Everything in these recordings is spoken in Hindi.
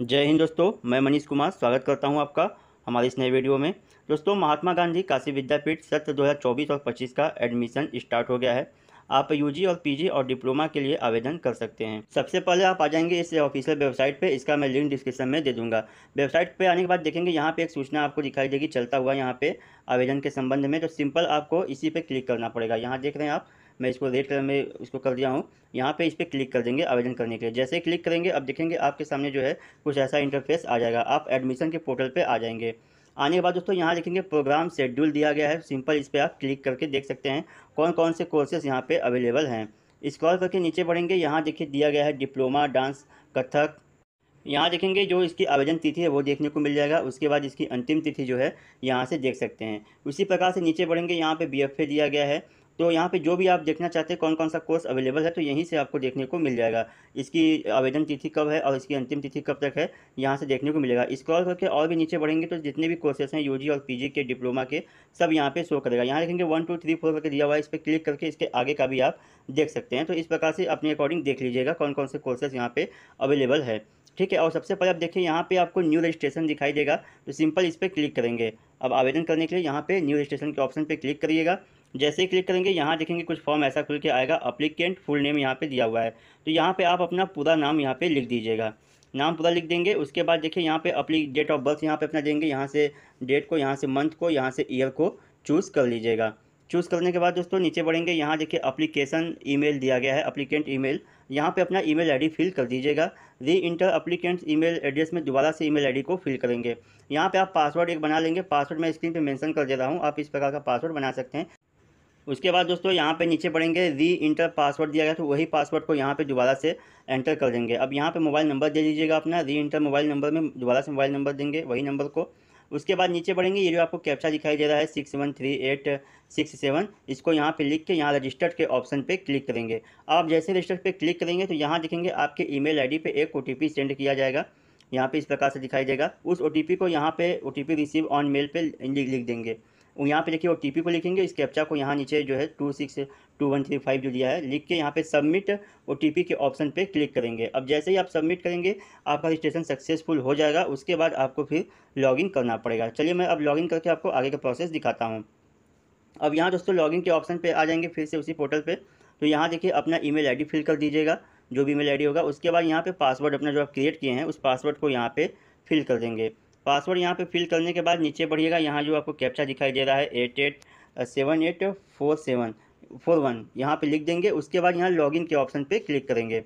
जय हिंद दोस्तों मैं मनीष कुमार स्वागत करता हूं आपका हमारे इस नए वीडियो में दोस्तों महात्मा गांधी काशी विद्यापीठ सत्र 2024 और 25 का एडमिशन स्टार्ट हो गया है आप यूजी और पीजी और डिप्लोमा के लिए आवेदन कर सकते हैं सबसे पहले आप आ जाएंगे इस ऑफिशियल वेबसाइट पे इसका मैं लिंक डिस्क्रिप्शन में दे दूंगा वेबसाइट पे आने के बाद देखेंगे यहाँ पे एक सूचना आपको दिखाई देगी चलता हुआ यहाँ पे आवेदन के संबंध में तो सिंपल आपको इसी पे क्लिक करना पड़ेगा यहाँ देख रहे हैं आप मैं इसको रेड कलर में इसको कर दिया हूँ यहाँ पे इस पर क्लिक कर देंगे आवेदन करने के लिए जैसे ही क्लिक करेंगे अब देखेंगे आपके सामने जो है कुछ ऐसा इंटरफेस आ जाएगा आप एडमिशन के पोर्टल पर आ जाएंगे आने के बाद दोस्तों यहाँ देखेंगे प्रोग्राम शेड्यूल दिया गया है सिंपल इस पर आप क्लिक करके देख सकते हैं कौन कौन से कोर्सेज यहाँ पर अवेलेबल हैं स्क्रॉल करके नीचे बढ़ेंगे यहाँ देखिए दिया गया है डिप्लोमा डांस कथक यहाँ देखेंगे जो इसकी आवेदन तिथि है वो देखने को मिल जाएगा उसके बाद इसकी अंतिम तिथि जो है यहाँ से देख सकते हैं उसी प्रकार से नीचे बढ़ेंगे यहाँ पे बी दिया गया है तो यहाँ पे जो भी आप देखना चाहते हैं कौन कौन सा कोर्स अवेलेबल है तो यहीं से आपको देखने को मिल जाएगा इसकी आवेदन तिथि कब है और इसकी अंतिम तिथि कब तक है यहाँ से देखने को मिलेगा स्क्रॉल करके और भी नीचे बढ़ेंगे तो जितने भी कोर्सेस हैं यूजी और पीजी के डिप्लोमा के सब यहाँ पे शो करेगा यहाँ देखेंगे वन टू थ्री फोर करके दिया हुआ है इस पर क्लिक करके इसके आगे का भी आप देख सकते हैं तो इस प्रकार से अपने अकॉर्डिंग देख लीजिएगा कौन कौन से कोर्सेज यहाँ पे अवेलेबल है ठीक है और सबसे पहले आप देखिए यहाँ पे आपको न्यू रजिस्ट्रेशन दिखाई देगा तो सिंपल इस पर क्लिक करेंगे अब आवेदन करने के लिए यहाँ पे न्यू रजिस्ट्रेशन के ऑप्शन पे क्लिक करिएगा जैसे ही क्लिक करेंगे यहाँ देखेंगे कुछ फॉर्म ऐसा खुल के आएगा अप्लीकेंट फुल नेम यहाँ पे दिया हुआ है तो यहाँ पे आप अपना पूरा नाम यहाँ पे लिख दीजिएगा नाम पूरा लिख देंगे उसके बाद देखिए यहाँ पे अपनी डेट ऑफ बर्थ यहाँ पे अपना देंगे यहाँ से डेट को यहाँ से मंथ को यहाँ से ईयर को चूज़ कर लीजिएगा चूज़ करने के बाद दोस्तों नीचे बढ़ेंगे यहाँ देखिए अप्लीकेशन ईमेल दिया गया है अप्लीकेंट ईमेल यहाँ पे अपना ईमेल आईडी फिल कर दीजिएगा री इंटर अप्लीकेंट ई एड्रेस में दोबारा से ईमेल आईडी को फिल करेंगे यहाँ पे आप पासवर्ड एक बना लेंगे पासवर्ड मैं स्क्रीन पे मेंशन कर दे रहा हूँ आप इस प्रकार का पासवर्ड बना सकते हैं उसके बाद दोस्तों यहाँ पे नीचे पढ़ेंगे री इंटर पासवर्ड दिया गया तो वही पासवर्ड को यहाँ पे दोबारा से एंटर कर देंगे अब यहाँ पे मोबाइल नंबर दे दीजिएगा अपना री इंटर मोबाइल नंबर में दोबारा से मोबाइल नंबर देंगे वही नंबर को उसके बाद नीचे पढ़ेंगे ये जो आपको कैप्चा दिखाई दे रहा है six one three eight six seven इसको यहाँ पे लिख के यहाँ रजिस्टर्ड के ऑप्शन पे क्लिक करेंगे आप जैसे रजिस्टर्ड पे क्लिक करेंगे तो यहाँ देखेंगे आपके ईमेल आईडी पे एक ओटीपी सेंड किया जाएगा यहाँ पे इस प्रकार से दिखाई देगा उस ओटीपी को यहाँ पे ओटीपी रिसीव ऑन मेल पे लिख देंगे यहाँ पे देखिए ओ टी को लिखेंगे इस कैप्चा को यहाँ नीचे जो है two six two one three five जो दिया है लिख के यहाँ पे सबमिट ओ के ऑप्शन पे क्लिक करेंगे अब जैसे ही आप सबमिट करेंगे आपका रजिस्ट्रेशन सक्सेसफुल हो जाएगा उसके बाद आपको फिर लॉगिन करना पड़ेगा चलिए मैं अब लॉगिन करके आपको आगे का प्रोसेस दिखाता हूँ अब यहाँ दोस्तों लॉगिन के ऑप्शन पर आ जाएंगे फिर से उसी पोर्टल पर तो यहाँ देखिए अपना आई डी फिल कर दीजिएगा जो भी आई डी होगा उसके बाद यहाँ पर पासवर्ड अपना जो आप क्रिएट किए हैं उस पासवर्ड को यहाँ पर फिल कर देंगे पासवर्ड यहाँ पे फिल करने के बाद नीचे बढ़िएगा यहाँ जो आपको कैप्चा दिखाई दे रहा है eight eight seven eight four seven four one यहाँ पर लिख देंगे उसके बाद यहाँ लॉगिन के ऑप्शन पे क्लिक करेंगे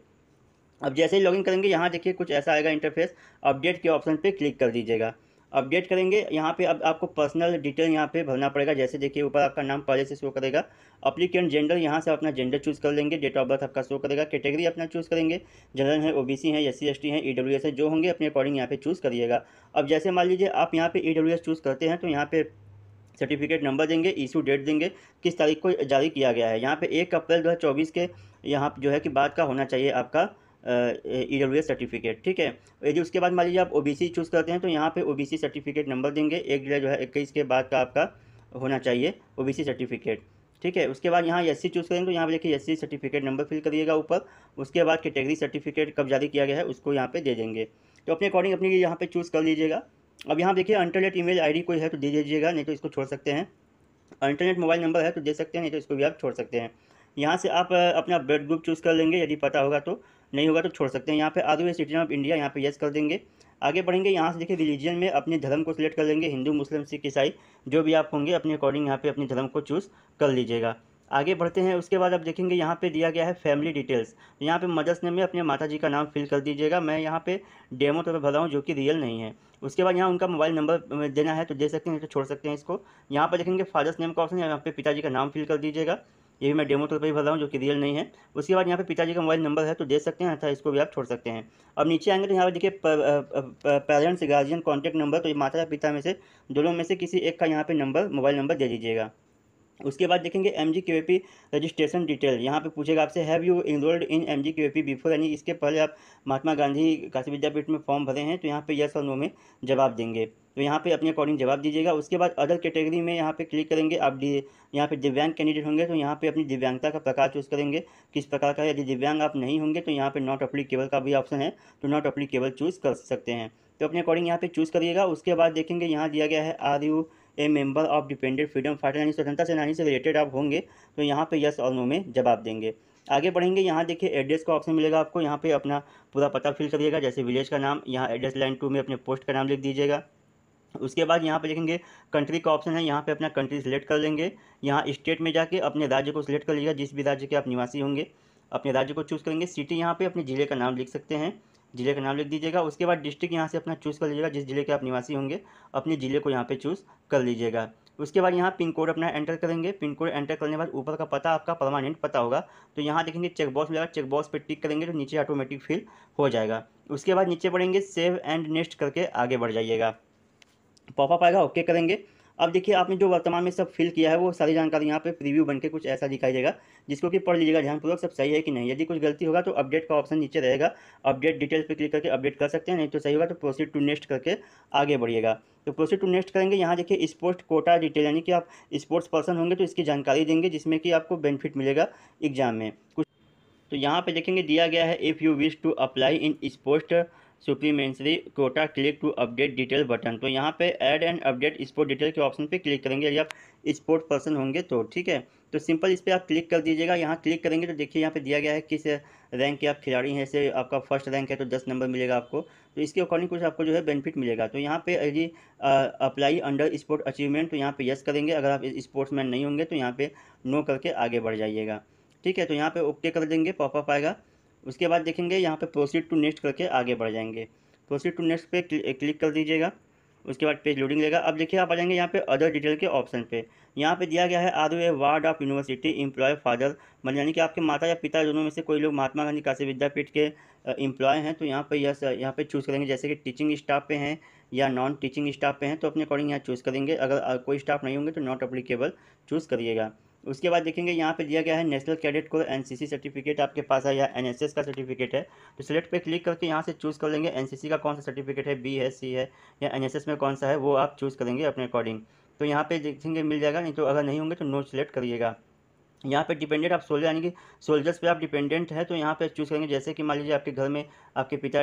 अब जैसे ही लॉगिन करेंगे यहाँ देखिए कुछ ऐसा आएगा इंटरफेस अपडेट के ऑप्शन पे क्लिक कर दीजिएगा अपडेट करेंगे यहाँ पे अब आपको पर्सनल डिटेल यहाँ पे भरना पड़ेगा जैसे देखिए ऊपर आपका नाम पहले से शो करेगा अप्लीकेंट जेंडर यहाँ से अपना जेंडर चूज़ कर लेंगे डेट ऑफ बर्थ आपका शो करेगा कैटेगरी अपना चूज़ करेंगे जनरल है ओबीसी है एस सी है ई डब्ल्यू एस है जो होंगे अपने अकॉर्डिंग यहाँ पे चूज़ करिएगा अब जैसे मान लीजिए आप यहाँ पे ई डब्ल्यू एस चूज़ करते हैं तो यहाँ पे सर्टिफिकेट नंबर देंगे इशू डेट देंगे किस तारीख को जारी किया गया है यहाँ पे एक अप्रैल दो के यहाँ जो है कि बात का होना चाहिए आपका ई डब्ल्यू एस सर्टिफिकेट ठीक है यदि उसके बाद मान लीजिए आप ओ बी सी चूज़ करते हैं तो यहाँ पे O B C certificate number देंगे एक जुलाई जो है इक्कीस के बाद का आपका होना चाहिए ओ बी सी सर्टिफिकेट ठीक है उसके बाद यहाँ एस सी चूज़ करेंगे तो यहाँ पर देखिए S C certificate number fill करिएगा ऊपर उसके बाद कैटेगरी सर्टिफिकेट कब जारी किया गया है उसको यहाँ पर दे देंगे तो अपने अकॉर्डिंग अपने यहाँ पर चूज़ कर लीजिएगा अब यहाँ देखिए इंटरनेट ईमेल डी कोई है तो दे दीजिएगा नहीं तो इसको छोड़ सकते हैं इंटरनेट मोबाइल नंबर है तो दे सकते हैं नहीं तो इसको भी आप छोड़ सकते हैं यहाँ से आप अपना ब्लड ग्रुप चूज़ कर लेंगे यदि पता होगा तो नहीं होगा तो छोड़ सकते हैं यहाँ पे अदर सिटीजन ऑफ इंडिया यहाँ पे यस कर देंगे आगे बढ़ेंगे यहाँ से देखिए रिलीजन में अपने धर्म को सिलेक्ट कर लेंगे हिंदू मुस्लिम सिख ईसाई जो भी आप होंगे अपने अकॉर्डिंग यहाँ पे अपने धर्म को चूज़ कर लीजिएगा आगे बढ़ते हैं उसके बाद आप देखेंगे यहाँ पे दिया गया है फैमिली डिटेल्स यहाँ पे मदर्स नेम में अपने माता जी का नाम फिल कर दीजिएगा मैं यहाँ पे डेमो तो पर भर रहा हूँ जो कि रियल नहीं है उसके बाद यहाँ उनका मोबाइल नंबर देना है तो दे सकते हैं तो छोड़ सकते हैं इसको यहाँ पर देखेंगे फादर्स नेम का ऑप्शन यहाँ पे पिताजी का नाम फिल कर दीजिएगा ये भी मैं डेमो तौर पर ही भर रहा हूँ जो कि रियल नहीं है उसके बाद यहाँ पे पिताजी का मोबाइल नंबर है तो दे सकते हैं अथा इसको भी आप छोड़ सकते हैं अब नीचे आएंगे तो यहाँ पर देखिए पेरेंट्स गार्जियन कॉन्टैक्ट नंबर तो ये माता या पिता में से दोनों में से किसी एक का यहाँ पर नंबर मोबाइल नंबर दे दीजिएगा उसके बाद देखेंगे M G Q P registration detail यहाँ पे पूछेगा आपसे have you enrolled in M G Q A P before यानी इसके पहले आप महात्मा गांधी काशी विद्यापीठ में फॉर्म भरे हैं तो यहाँ पे यस और नो में जवाब देंगे तो यहाँ पे अपने अकॉर्डिंग जवाब दीजिएगा उसके बाद अदर कैटेगरी में यहाँ पे क्लिक करेंगे आप डी यहाँ पे दिव्यांग कैंडिडेट होंगे तो यहाँ पे अपनी दिव्यांगता का प्रकार चूज करेंगे किस प्रकार का यदि दिव्यांग आप नहीं होंगे तो यहाँ पे नॉट अप्लीकेबल का भी ऑप्शन है तो नॉट अप्लीकेबल चूज़ कर सकते हैं तो अपने अकॉर्डिंग यहाँ पे चूज़ करिएगा उसके बाद देखेंगे यहाँ दिया गया है are you a member of dependent freedom fighter यानी स्वतंत्रता सेनानी से रिलेटेड आप होंगे तो यहाँ पे यस और नो में जवाब देंगे आगे बढ़ेंगे यहाँ देखिए एड्रेस का ऑप्शन मिलेगा आपको यहाँ पे अपना पूरा पता फिल करिएगा जैसे विलेज का नाम यहाँ एड्रेस लाइन टू में अपने पोस्ट का नाम लिख दीजिएगा उसके बाद यहाँ पे देखेंगे कंट्री का ऑप्शन है यहाँ पे अपना कंट्री सिलेक्ट कर लेंगे यहाँ स्टेट में जाके अपने राज्य को सिलेक्ट कर लीजिएगा जिस भी राज्य के आप निवासी होंगे अपने राज्य को चूज़ करेंगे सिटी यहाँ पे अपने ज़िले का नाम लिख सकते हैं ज़िले का नाम लिख दीजिएगा उसके बाद डिस्ट्रिक्ट यहाँ से अपना चूज़ कर लीजिएगा जिस ज़िले के आप निवासी होंगे अपने ज़िले को यहाँ पे चूज़ कर लीजिएगा उसके बाद यहाँ पिन कोड अपना एंटर करेंगे पिन कोड एंटर करने के बाद ऊपर का पता आपका परमानेंट पता होगा तो यहाँ देखेंगे चेक बॉक्स मिलेगा चेक बॉक्स पर टिक करेंगे तो नीचे ऑटोमेटिक फिल हो जाएगा उसके बाद नीचे पड़ेंगे सेव एंड नेक्स्ट करके आगे बढ़ जाइएगा पॉपअप आएगा ओके करेंगे अब देखिए आपने जो वर्तमान में सब फिल किया है वो सारी जानकारी यहाँ पे प्रीव्यू बनके कुछ ऐसा दिखाई देगा जिसको कि पढ़ लीजिएगा ध्यानपूर्वक सब सही है कि नहीं यदि कुछ गलती होगा तो अपडेट का ऑप्शन नीचे रहेगा अपडेट डिटेल्स पे क्लिक करके अपडेट कर सकते हैं नहीं तो सही होगा तो प्रोसीड टू नेक्स्ट करके आगे बढ़िएगा तो प्रोसीड टू नेक्स्ट करेंगे यहाँ देखिए स्पोर्ट्स कोटा डिटेल यानी कि आप स्पोर्ट्स पर्सन होंगे तो इसकी जानकारी देंगे जिसमें कि आपको बेनिफिट मिलेगा एग्जाम में कुछ तो यहाँ पे देखेंगे दिया गया है if you wish to apply in sports supernumerary quota click to update detail button तो यहाँ पे add and update sport detail के ऑप्शन पे क्लिक करेंगे यदि आप स्पोर्ट पर्सन होंगे तो ठीक है तो सिंपल इस पर आप क्लिक कर दीजिएगा यहाँ क्लिक करेंगे तो देखिए यहाँ पे दिया गया है किस रैंक के आप खिलाड़ी हैं ऐसे आपका फर्स्ट रैंक है तो दस नंबर मिलेगा आपको तो इसके अकॉर्डिंग कुछ आपको जो है बेनिफिट मिलेगा तो यहाँ पे यदि अप्लाई अंडर स्पोर्ट अचीवमेंट तो यहाँ पे यस करेंगे अगर आप मैन नहीं होंगे तो यहाँ पे नो करके आगे बढ़ जाइएगा ठीक है तो यहाँ पे ओके कर देंगे पॉपअप आएगा उसके बाद देखेंगे यहाँ पे प्रोसीड टू नेक्स्ट करके आगे बढ़ जाएंगे प्रोसीड टू नेक्स्ट पे क्लिक कर दीजिएगा उसके बाद पेज लोडिंग लेगा अब देखिए आप आ जाएंगे यहाँ पे अदर डिटेल के ऑप्शन पे यहाँ पे दिया गया है are a ward of university employ father मतलब यानी कि आपके माता या पिता दोनों में से कोई लोग महात्मा गांधी काशी विद्यापीठ के इम्प्लॉय हैं तो यहाँ पर यस यहाँ पे चूज़ करेंगे जैसे कि टीचिंग स्टाफ पे हैं या नॉन टीचिंग स्टाफ पे हैं तो अपने अकॉर्डिंग यहाँ चूज़ करेंगे अगर कोई स्टाफ नहीं होंगे तो नॉट अप्लीकेबल चूज़ करिएगा उसके बाद देखेंगे यहाँ पे दिया गया है नेशनल कैडेट को एनसीसी सर्टिफिकेट आपके पास है या एनएसएस का सर्टिफिकेट है तो सिलेक्ट पे क्लिक करके यहाँ से चूज़ कर लेंगे एनसीसी का कौन सा सर्टिफिकेट है बी है सी है या एनएसएस में कौन सा है वो आप चूज़ करेंगे अपने अकॉर्डिंग तो यहाँ पे देखेंगे मिल जाएगा नहीं तो अगर नहीं होंगे तो नो सिलेक्ट करिएगा यहाँ पे डिपेंडेंट आप सोल्जर यानी कि सोल्जर्स पे आप डिपेंडेंट है तो यहाँ पे चूज़ करेंगे जैसे कि मान लीजिए आपके घर में आपके पिता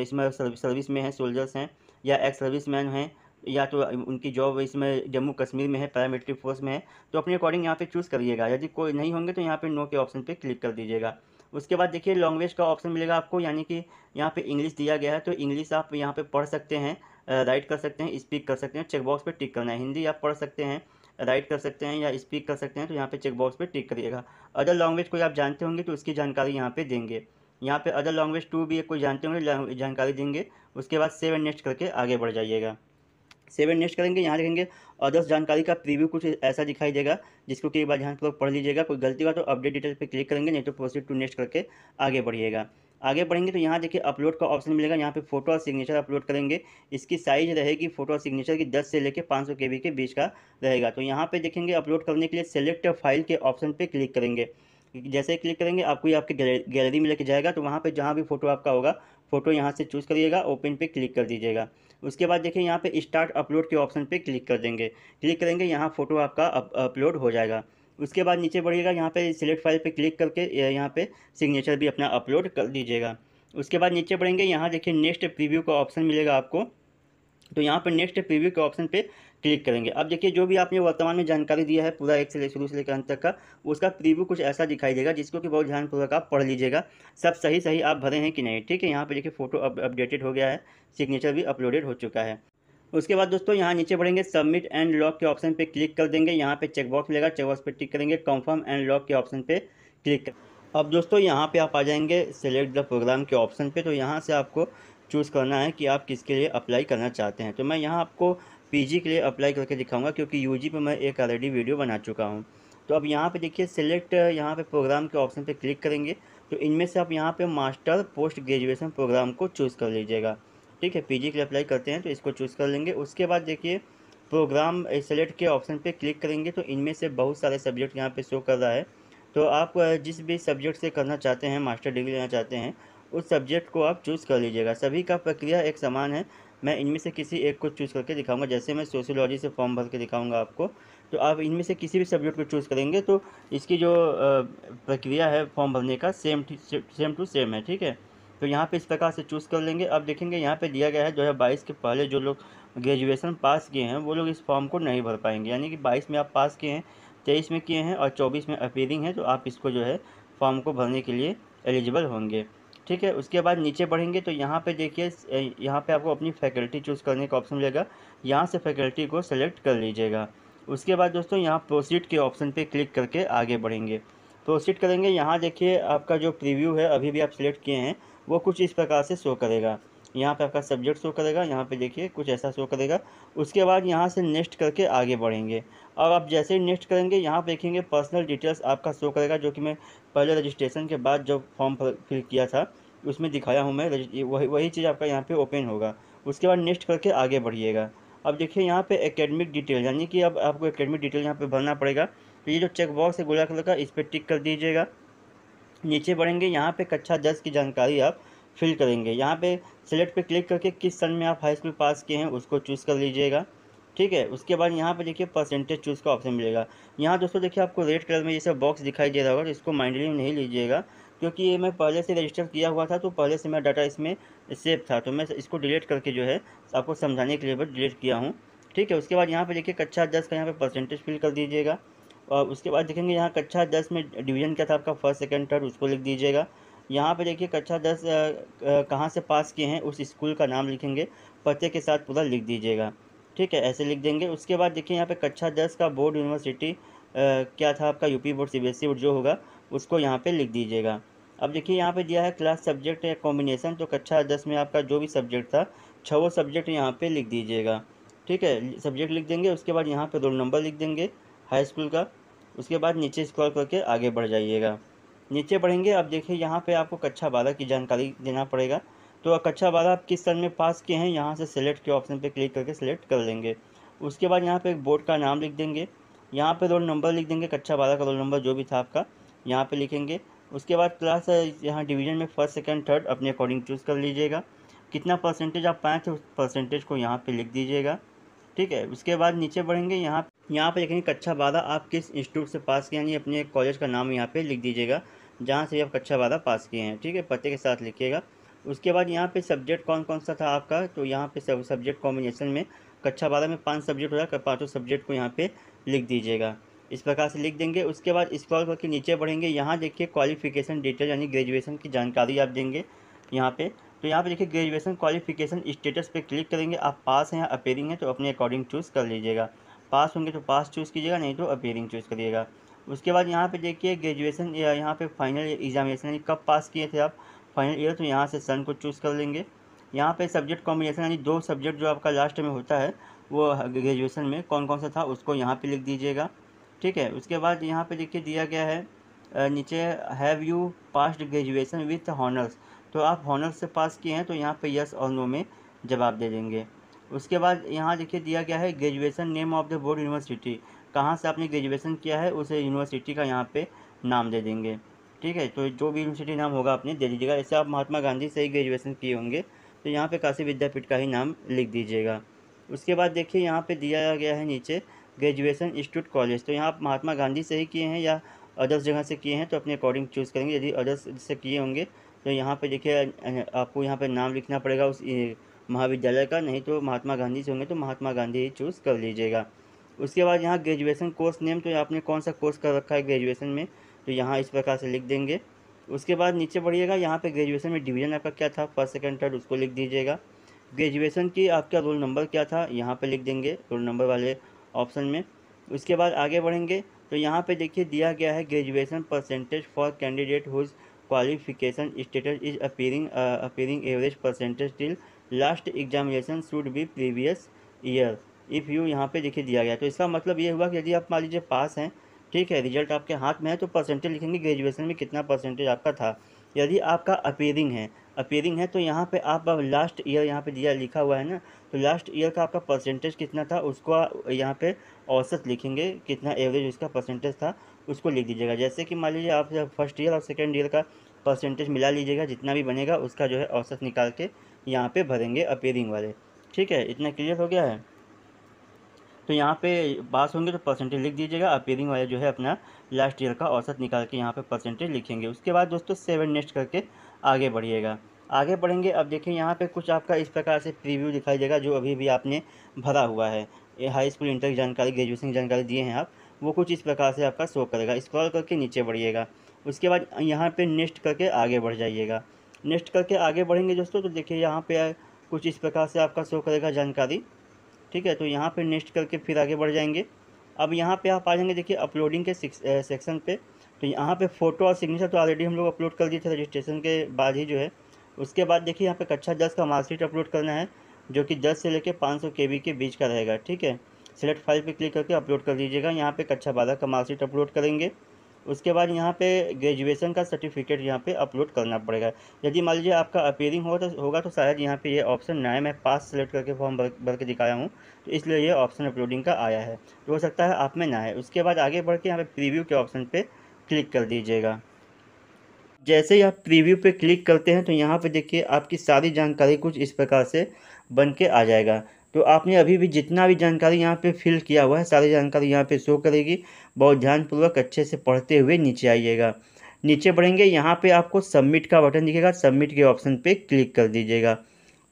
इसमें सर्विस में हैं सोल्जर्स हैं या एक्स सर्विस मैन हैं या तो उनकी जॉब इसमें जम्मू कश्मीर में है पैरामिलिट्री फोर्स में है तो अपने अकॉर्डिंग यहाँ पे चूज़ करिएगा यदि कोई नहीं होंगे तो यहाँ पे नो के ऑप्शन पे क्लिक कर दीजिएगा उसके बाद देखिए लैंग्वेज का ऑप्शन मिलेगा आपको यानी कि यहाँ पे इंग्लिश दिया गया है तो इंग्लिश आप यहाँ पर पढ़ सकते हैं राइट कर सकते हैं स्पीक कर सकते हैं चेकबॉक्स पर टिक करना है हिंदी आप पढ़ सकते हैं राइट कर सकते हैं या स्पीक कर सकते हैं तो यहाँ पर चेकबॉक्स पर टिक करिएगा अदर लैंग्वेज कोई आप जानते होंगे तो उसकी जानकारी यहाँ पर देंगे यहाँ पर अदर लैंग्वेज टू भी कोई जानते होंगे जानकारी देंगे उसके बाद सेव एंड नेक्स्ट करके आगे बढ़ जाइएगा सेवन नेक्स्ट करेंगे यहाँ लिखेंगे अदर्स जानकारी का प्रीव्यू कुछ ऐसा दिखाई देगा जिसको कि एक बार ध्यानपूर्वक पढ़ लीजिएगा कोई गलती हुआ तो अपडेट डिटेल पर क्लिक करेंगे नहीं तो प्रोसीड टू नेक्स्ट करके आगे बढ़िएगा आगे बढ़ेंगे तो यहाँ देखिए अपलोड का ऑप्शन मिलेगा यहाँ पे फोटो और सिग्नेचर अपलोड करेंगे इसकी साइज रहेगी फोटो और सिग्नेचर की 10 से लेकर 500 सौ के के बीच का रहेगा तो यहाँ पे देखेंगे अपलोड करने के लिए सेलेक्ट फाइल के ऑप्शन पे क्लिक करेंगे जैसे क्लिक करेंगे आपको ये आपके गैलरी में लेके जाएगा तो वहाँ पर जहाँ भी फोटो आपका होगा फोटो यहाँ से चूज़ करिएगा ओपन पर क्लिक कर दीजिएगा उसके बाद देखिए यहाँ पे स्टार्ट अपलोड के ऑप्शन पे क्लिक कर देंगे क्लिक करेंगे यहाँ फ़ोटो आपका अपलोड हो जाएगा उसके बाद नीचे बढ़िएगा यहाँ पे सिलेक्ट फाइल पे क्लिक करके यहाँ पे सिग्नेचर भी अपना अपलोड कर दीजिएगा उसके बाद नीचे बढ़ेंगे यहाँ देखिए नेक्स्ट प्रीव्यू का ऑप्शन मिलेगा आपको तो यहाँ पर नेक्स्ट प्रीव्यू के ऑप्शन पर क्लिक करेंगे अब देखिए जो भी आपने वर्तमान में जानकारी दिया है पूरा एक से शुरू से लेकर अंत तक का उसका प्रीव्यू कुछ ऐसा दिखाई देगा जिसको कि बहुत ध्यानपूर्वक आप पढ़ लीजिएगा सब सही सही आप भरे हैं कि नहीं ठीक है यहाँ पर देखिए फोटो अप, अपडेटेड हो गया है सिग्नेचर भी अपलोडेड हो चुका है उसके बाद दोस्तों यहाँ नीचे बढ़ेंगे सबमिट एंड लॉक के ऑप्शन पर क्लिक कर देंगे यहाँ पर चेकबॉक्स मिलेगा चेकबॉक्स पर टिक करेंगे कंफर्म एंड लॉक के ऑप्शन पर क्लिक कर अब दोस्तों यहाँ पर आप आ जाएंगे सेलेक्ट द प्रोग्राम के ऑप्शन पर तो यहाँ से आपको चूज़ करना है कि आप किसके लिए अप्लाई करना चाहते हैं तो मैं यहाँ आपको पीजी के लिए अप्लाई करके दिखाऊंगा क्योंकि यूजी पे मैं एक ऑलरेडी वीडियो बना चुका हूँ तो अब यहाँ पे देखिए सिलेक्ट यहाँ पे प्रोग्राम के ऑप्शन पे क्लिक करेंगे तो इनमें से आप यहाँ पे मास्टर पोस्ट ग्रेजुएशन प्रोग्राम को चूज़ कर लीजिएगा ठीक है पी के लिए अप्लाई करते हैं तो इसको चूज़ कर लेंगे उसके बाद देखिए प्रोग्राम सेलेक्ट के ऑप्शन पर क्लिक करेंगे तो इनमें से बहुत सारे सब्जेक्ट यहाँ पर शो कर रहा है तो आप जिस भी सब्जेक्ट से करना चाहते हैं मास्टर डिग्री लेना चाहते हैं उस सब्जेक्ट को आप चूज़ कर लीजिएगा सभी का प्रक्रिया एक समान है मैं इनमें से किसी एक को चूज़ करके दिखाऊंगा जैसे मैं सोशियोलॉजी से फॉर्म भर के दिखाऊंगा आपको तो आप इनमें से किसी भी सब्जेक्ट को चूज़ करेंगे तो इसकी जो प्रक्रिया है फॉर्म भरने का सेम सेम टू सेम है ठीक है तो यहाँ पे इस प्रकार से चूज़ कर लेंगे अब देखेंगे यहाँ पे दिया गया है दो बाईस के पहले जो लोग ग्रेजुएसन पास किए हैं वो लोग इस फॉर्म को नहीं भर पाएंगे यानी कि बाईस में आप पास किए हैं तेईस में किए हैं और चौबीस में अपीयरिंग है तो आप इसको जो है फॉर्म को भरने के लिए एलिजिबल होंगे ठीक है उसके बाद नीचे बढ़ेंगे तो यहाँ पे देखिए यहाँ पे आपको अपनी फैकल्टी चूज़ करने का ऑप्शन मिलेगा यहाँ से फैकल्टी को सेलेक्ट कर लीजिएगा उसके बाद दोस्तों यहाँ प्रोसीड के ऑप्शन पे क्लिक करके आगे बढ़ेंगे प्रोसीड करेंगे यहाँ देखिए आपका जो प्रीव्यू है अभी भी आप सिलेक्ट किए हैं वो कुछ इस प्रकार से शो करेगा यहाँ पे आपका सब्जेक्ट शो करेगा यहाँ पे देखिए कुछ ऐसा शो करेगा उसके बाद यहाँ से नेक्स्ट करके आगे बढ़ेंगे और आप जैसे ही नेक्स्ट करेंगे यहाँ पे देखेंगे पर्सनल डिटेल्स आपका शो करेगा जो कि मैं पहले रजिस्ट्रेशन के बाद जो फॉर्म फिल किया था उसमें दिखाया हूँ मैं वही वही चीज़ आपका यहाँ पर ओपन होगा उसके बाद नेक्स्ट करके आगे बढ़िएगा अब देखिए यहाँ पे एकेडमिक डिटेल यानी कि अब आपको एकेडमिक डिटेल यहाँ पे भरना पड़ेगा तो ये जो चेक बॉक्स है गोला कलर का इस पर टिक कर दीजिएगा नीचे बढ़ेंगे यहाँ पे कक्षा दस की जानकारी आप फिल करेंगे यहाँ पे सेलेक्ट पे क्लिक करके किस सन में आप हाई स्कूल पास किए हैं उसको चूज़ कर लीजिएगा ठीक है उसके बाद यहाँ पर देखिए परसेंटेज चूज़ का ऑप्शन मिलेगा यहाँ दोस्तों देखिए आपको रेड कलर में जैसे बॉक्स दिखाई दे रहा होगा तो इसको माइंडली नहीं लीजिएगा क्योंकि ये मैं पहले से रजिस्टर किया हुआ था तो पहले से मेरा डाटा इसमें सेव था तो मैं इसको डिलीट करके जो है आपको समझाने के लिए बस डिलीट किया हूँ ठीक है उसके बाद यहाँ पर देखिए कक्षा दस का यहाँ पर परसेंटेज फिल कर दीजिएगा और उसके बाद देखेंगे यहाँ कक्षा दस में डिवीजन क्या था आपका फर्स्ट सेकेंड थर्ड उसको लिख दीजिएगा यहाँ पे देखिए कक्षा दस कहाँ से पास किए हैं उस स्कूल का नाम लिखेंगे पते के साथ पूरा लिख दीजिएगा ठीक है ऐसे लिख देंगे उसके बाद देखिए यहाँ पे कक्षा दस का बोर्ड यूनिवर्सिटी क्या था आपका यूपी बोर्ड सीबीएसई बोर्ड जो होगा उसको यहाँ पे लिख दीजिएगा अब देखिए यहाँ पे दिया है क्लास सब्जेक्ट या कॉम्बिनेशन तो कक्षा दस में आपका जो भी सब्जेक्ट था छवो सब्जेक्ट यहाँ पर लिख दीजिएगा ठीक है सब्जेक्ट लिख देंगे उसके बाद यहाँ पर रोल नंबर लिख देंगे हाई स्कूल का उसके बाद नीचे स्क्रॉल करके आगे बढ़ जाइएगा नीचे बढ़ेंगे अब देखिए यहाँ पे आपको कक्षा बाधा की जानकारी देना पड़ेगा तो कक्षा बाधा आप किस सन में पास किए हैं यहाँ से सिलेक्ट के ऑप्शन पे क्लिक करके सिलेक्ट कर लेंगे उसके बाद यहाँ पे एक बोर्ड का नाम लिख देंगे यहाँ पे रोल नंबर लिख देंगे कक्षा बारह का रोल नंबर जो भी था आपका यहाँ पर लिखेंगे उसके बाद क्लास यहाँ डिवीजन में फर्स्ट सेकेंड थर्ड अपने अकॉर्डिंग चूज़ कर लीजिएगा कितना परसेंटेज आप पाए थे उस परसेंटेज को यहाँ पर लिख दीजिएगा ठीक है उसके बाद नीचे बढ़ेंगे यहाँ यहाँ पे लिखेंगे कक्षा बारह आप किस इंस्टीट्यूट से पास किए यानी अपने कॉलेज का नाम यहाँ पे लिख दीजिएगा जहाँ से आप कक्षा बारह पास किए हैं ठीक है पते के साथ लिखिएगा उसके बाद यहाँ पे सब्जेक्ट कौन कौन सा था आपका तो यहाँ पे सब सब्जेक्ट कॉम्बिनेशन में कक्षा बारह अच्छा में पांच सब्जेक्ट हो जाएगा पाँचों सब्जेक्ट को यहाँ पे लिख दीजिएगा इस प्रकार से लिख देंगे उसके बाद स्कॉल करके नीचे बढ़ेंगे यहाँ देखिए क्वालिफिकेशन डिटेल यानी ग्रेजुएशन की जानकारी आप देंगे यहाँ पे तो यहाँ पर देखिए ग्रेजुएशन क्वालिफिकेशन स्टेटस पर क्लिक करेंगे आप पास हैं या अपेयरिंग है तो अपने अकॉर्डिंग चूज़ कर लीजिएगा पास होंगे तो पास चूज़ कीजिएगा नहीं तो अपेयरिंग चूज़ करिएगा उसके बाद यहाँ पे देखिए ग्रेजुएशन या यहाँ पे फाइनल एग्जामिनेशन यानी कब पास किए थे आप फाइनल ईयर तो यहाँ से सन को चूज़ कर लेंगे यहाँ पे सब्जेक्ट कॉम्बिनेशन यानी दो सब्जेक्ट जो आपका लास्ट में होता है वो ग्रेजुएशन में कौन कौन सा था उसको यहाँ पे लिख दीजिएगा ठीक है उसके बाद यहाँ पे देखिए दिया गया है नीचे have you passed graduation with honours तो आप हॉनर्स से पास किए हैं तो यहाँ पर यस और नो में जवाब दे देंगे उसके बाद यहाँ देखिए दिया गया है graduation name of the board university कहाँ से आपने ग्रेजुएशन किया है उसे यूनिवर्सिटी का यहाँ पे नाम दे देंगे ठीक है तो जो भी यूनिवर्सिटी नाम होगा आपने दे दीजिएगा जैसे आप महात्मा गांधी से ही ग्रेजुएशन किए होंगे तो यहाँ पे काशी विद्यापीठ का ही नाम लिख दीजिएगा उसके बाद देखिए यहाँ पे दिया गया है नीचे ग्रेजुएशन इंस्टीट्यूट कॉलेज तो यहाँ आप महात्मा गांधी से ही किए हैं या अदर्स जगह से किए हैं तो अपने अकॉर्डिंग चूज़ करेंगे यदि अदर्स से किए होंगे तो यहाँ पे देखिए आपको यहाँ पे नाम लिखना पड़ेगा उस महाविद्यालय का नहीं तो महात्मा गांधी से होंगे तो महात्मा गांधी ही चूज़ कर लीजिएगा उसके बाद यहाँ ग्रेजुएशन कोर्स नेम तो आपने कौन सा कोर्स कर रखा है ग्रेजुएशन में तो यहाँ इस प्रकार से लिख देंगे उसके बाद नीचे बढ़िएगा यहाँ पे ग्रेजुएशन में डिवीजन आपका क्या था फर्स्ट सेकंड थर्ड उसको लिख दीजिएगा ग्रेजुएशन की आपका रोल नंबर क्या था यहाँ पे लिख देंगे रोल नंबर वाले ऑप्शन में उसके बाद आगे बढ़ेंगे तो यहाँ पे देखिए दिया गया है graduation percentage for candidate whose qualification status is appearing appearing average percentage till last examination should be previous year if you यहाँ पे देखिए दिया गया तो इसका मतलब ये हुआ कि यदि आप मान लीजिए पास हैं ठीक है रिजल्ट आपके हाथ में है तो परसेंटेज लिखेंगे ग्रेजुएशन में कितना परसेंटेज आपका था यदि आपका अपेयरिंग है अपेयरिंग है तो यहाँ पे आप लास्ट ईयर यहाँ पे दिया लिखा हुआ है ना तो लास्ट ईयर का आपका परसेंटेज कितना था उसको यहाँ पे औसत लिखेंगे कितना एवरेज उसका परसेंटेज था उसको लिख दीजिएगा जैसे कि मान लीजिए आप फर्स्ट ईयर और सेकेंड ईयर का परसेंटेज मिला लीजिएगा जितना भी बनेगा उसका जो है औसत निकाल के यहाँ पर भरेंगे अपेयरिंग वाले ठीक है इतना क्लियर हो गया है तो यहाँ पे पास होंगे तो परसेंटेज लिख दीजिएगा अपेयरिंग वाले जो है अपना लास्ट ईयर का औसत निकाल के यहाँ पे परसेंटेज लिखेंगे उसके बाद दोस्तों सेवन नेक्स्ट करके आगे बढ़िएगा आगे बढ़ेंगे अब देखिए यहाँ पे कुछ आपका इस प्रकार से प्रीव्यू दिखाई देगा जो अभी भी आपने भरा हुआ है हाई स्कूल इंटर की जानकारी ग्रेजुएशन की जानकारी दिए हैं आप वो कुछ इस प्रकार से आपका शो करेगा स्क्रॉल करके नीचे बढ़िएगा उसके बाद यहाँ पर नेक्स्ट करके आगे बढ़ जाइएगा नेक्स्ट करके आगे बढ़ेंगे दोस्तों तो देखिए यहाँ पर कुछ इस प्रकार से आपका शो करेगा जानकारी ठीक है तो यहाँ पर नेक्स्ट करके फिर आगे बढ़ जाएंगे अब यहाँ पे आप आ जाएंगे देखिए अपलोडिंग के सेक्शन पे तो यहाँ पे फ़ोटो और सिग्नेचर तो ऑलरेडी हम लोग अपलोड कर दिए थे रजिस्ट्रेशन के बाद ही जो है उसके बाद देखिए यहाँ पे कक्षा दस का मार्कशीट अपलोड करना है जो कि दस से लेकर पाँच सौ के बी के बीच का रहेगा ठीक है सिलेक्ट फाइल पर क्लिक करके अपलोड कर दीजिएगा यहाँ पर कक्षा बारह का मार्कशीट अपलोड करेंगे उसके बाद यहाँ पे ग्रेजुएशन का सर्टिफिकेट यहाँ पे अपलोड करना पड़ेगा यदि मान लीजिए आपका अपेयरिंग हो तो होगा तो शायद यहाँ पे ये यह ऑप्शन ना है मैं पास सेलेक्ट करके फॉर्म भर भर के दिखाया हूँ तो इसलिए ये ऑप्शन अपलोडिंग का आया है तो हो सकता है आप में ना है उसके बाद आगे बढ़ के यहाँ पर प्रीव्यू के ऑप्शन पर क्लिक कर दीजिएगा जैसे ही आप प्रीव्यू पर क्लिक करते हैं तो यहाँ पर देखिए आपकी सारी जानकारी कुछ इस प्रकार से बन के आ जाएगा तो आपने अभी भी जितना भी जानकारी यहाँ पे फिल किया हुआ है सारी जानकारी यहाँ पे शो करेगी बहुत ध्यानपूर्वक अच्छे से पढ़ते हुए नीचे आइएगा नीचे बढ़ेंगे यहाँ पे आपको सबमिट का बटन दिखेगा सबमिट के ऑप्शन पे क्लिक कर दीजिएगा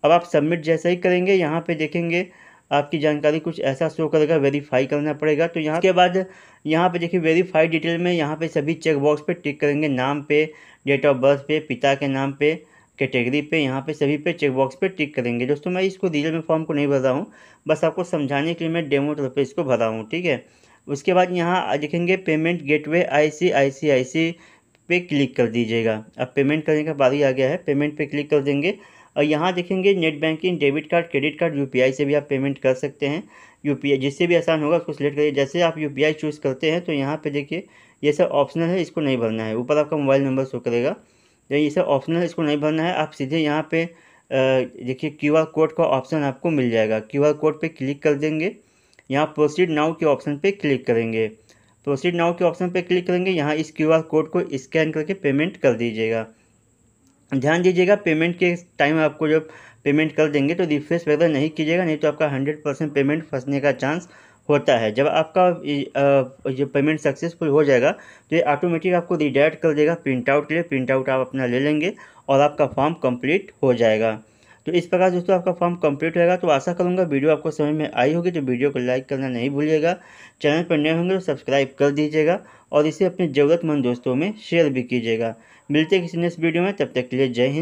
अब आप सबमिट जैसे ही करेंगे यहाँ पे देखेंगे आपकी जानकारी कुछ ऐसा शो करेगा वेरीफाई करना पड़ेगा तो यहाँ के बाद यहाँ पे देखिए वेरीफाई डिटेल में यहाँ पे सभी चेकबॉक्स पे टिक करेंगे नाम पे डेट ऑफ बर्थ पे पिता के नाम पर कैटेगरी पे यहाँ पे सभी पे चेकबॉक्स पे टिक करेंगे दोस्तों मैं इसको डीजल में फॉर्म को नहीं भर रहा हूँ बस आपको समझाने के लिए मैं डेमो तौर पर इसको भरा हूँ ठीक है उसके बाद यहाँ देखेंगे पेमेंट गेटवे आईसीआईसीआईसी पे क्लिक कर दीजिएगा अब पेमेंट करने का बारी आ गया है पेमेंट पे क्लिक कर देंगे और यहाँ देखेंगे net banking debit card credit card यू से भी आप पेमेंट कर सकते हैं आई जिससे भी आसान होगा उसको सिलेक्ट करिए जैसे आप आई चूज़ करते हैं तो यहाँ पे देखिए ये सब ऑप्शनल है इसको नहीं भरना है ऊपर आपका मोबाइल नंबर शो करेगा ये सब ऑप्शनल इसको नहीं भरना है आप सीधे यहाँ पे देखिए क्यू आर कोड का ऑप्शन आपको मिल जाएगा क्यू आर कोड पे क्लिक कर देंगे यहाँ प्रोसीड नाउ के ऑप्शन पे क्लिक करेंगे प्रोसीड नाउ के ऑप्शन पे क्लिक करेंगे यहाँ इस क्यू आर कोड को स्कैन करके पेमेंट कर दीजिएगा ध्यान दीजिएगा पेमेंट के टाइम आपको जब पेमेंट कर देंगे तो रिफ्रेश वगैरह नहीं कीजिएगा नहीं तो आपका हंड्रेड परसेंट पेमेंट फंसने का चांस होता है जब आपका जो पेमेंट सक्सेसफुल हो जाएगा तो ये ऑटोमेटिक आपको रिडायरेक्ट कर देगा प्रिंट आउट के लिए प्रिंट आउट आप अपना ले लेंगे और आपका फॉर्म कंप्लीट हो जाएगा तो इस प्रकार दोस्तों आपका फॉर्म कंप्लीट रहेगा तो आशा करूँगा वीडियो आपको समझ में आई होगी तो वीडियो को लाइक करना नहीं भूलिएगा चैनल पर नए होंगे तो सब्सक्राइब कर दीजिएगा और इसे अपने ज़रूरतमंद दोस्तों में शेयर भी कीजिएगा मिलते किसी नेक्स्ट वीडियो में तब तक के लिए जय हिंद